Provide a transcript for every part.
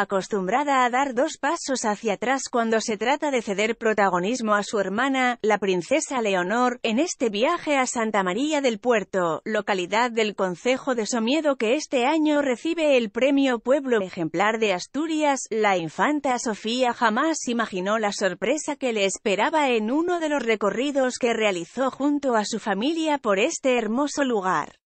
acostumbrada a dar dos pasos hacia atrás cuando se trata de ceder protagonismo a su hermana, la princesa Leonor, en este viaje a Santa María del Puerto, localidad del concejo de Somiedo que este año recibe el premio Pueblo Ejemplar de Asturias, la infanta Sofía jamás imaginó la sorpresa que le esperaba en uno de los recorridos que realizó junto a su familia por este hermoso lugar.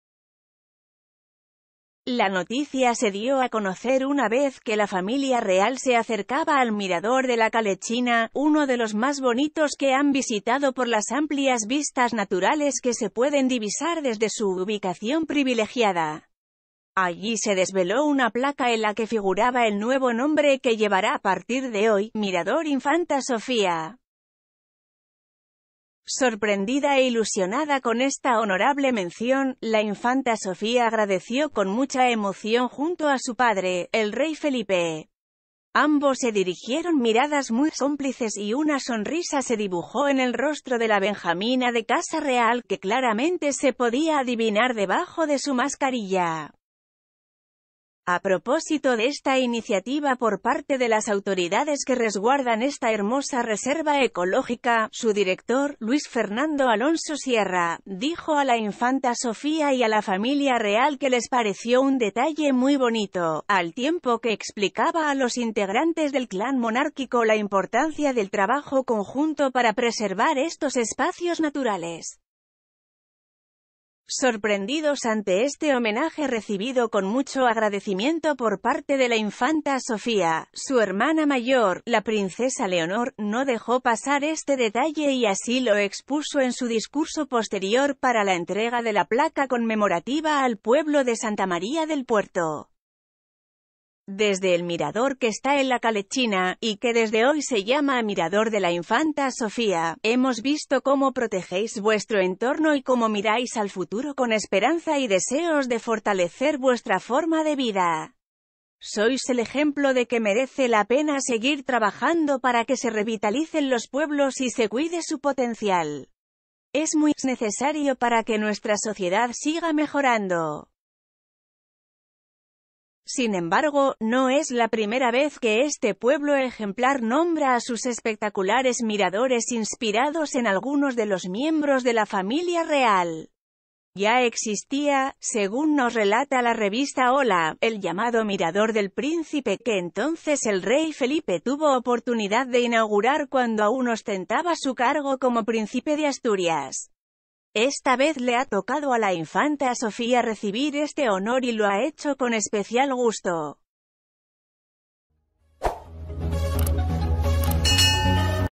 La noticia se dio a conocer una vez que la familia real se acercaba al mirador de la Calechina, uno de los más bonitos que han visitado por las amplias vistas naturales que se pueden divisar desde su ubicación privilegiada. Allí se desveló una placa en la que figuraba el nuevo nombre que llevará a partir de hoy, Mirador Infanta Sofía. Sorprendida e ilusionada con esta honorable mención, la infanta Sofía agradeció con mucha emoción junto a su padre, el rey Felipe. Ambos se dirigieron miradas muy cómplices y una sonrisa se dibujó en el rostro de la Benjamina de Casa Real que claramente se podía adivinar debajo de su mascarilla. A propósito de esta iniciativa por parte de las autoridades que resguardan esta hermosa reserva ecológica, su director, Luis Fernando Alonso Sierra, dijo a la infanta Sofía y a la familia real que les pareció un detalle muy bonito, al tiempo que explicaba a los integrantes del clan monárquico la importancia del trabajo conjunto para preservar estos espacios naturales. Sorprendidos ante este homenaje recibido con mucho agradecimiento por parte de la infanta Sofía, su hermana mayor, la princesa Leonor, no dejó pasar este detalle y así lo expuso en su discurso posterior para la entrega de la placa conmemorativa al pueblo de Santa María del Puerto desde el mirador que está en la Calechina, y que desde hoy se llama Mirador de la Infanta Sofía, hemos visto cómo protegéis vuestro entorno y cómo miráis al futuro con esperanza y deseos de fortalecer vuestra forma de vida. Sois el ejemplo de que merece la pena seguir trabajando para que se revitalicen los pueblos y se cuide su potencial. Es muy necesario para que nuestra sociedad siga mejorando. Sin embargo, no es la primera vez que este pueblo ejemplar nombra a sus espectaculares miradores inspirados en algunos de los miembros de la familia real. Ya existía, según nos relata la revista Hola, el llamado Mirador del Príncipe que entonces el rey Felipe tuvo oportunidad de inaugurar cuando aún ostentaba su cargo como príncipe de Asturias. Esta vez le ha tocado a la infanta Sofía recibir este honor y lo ha hecho con especial gusto.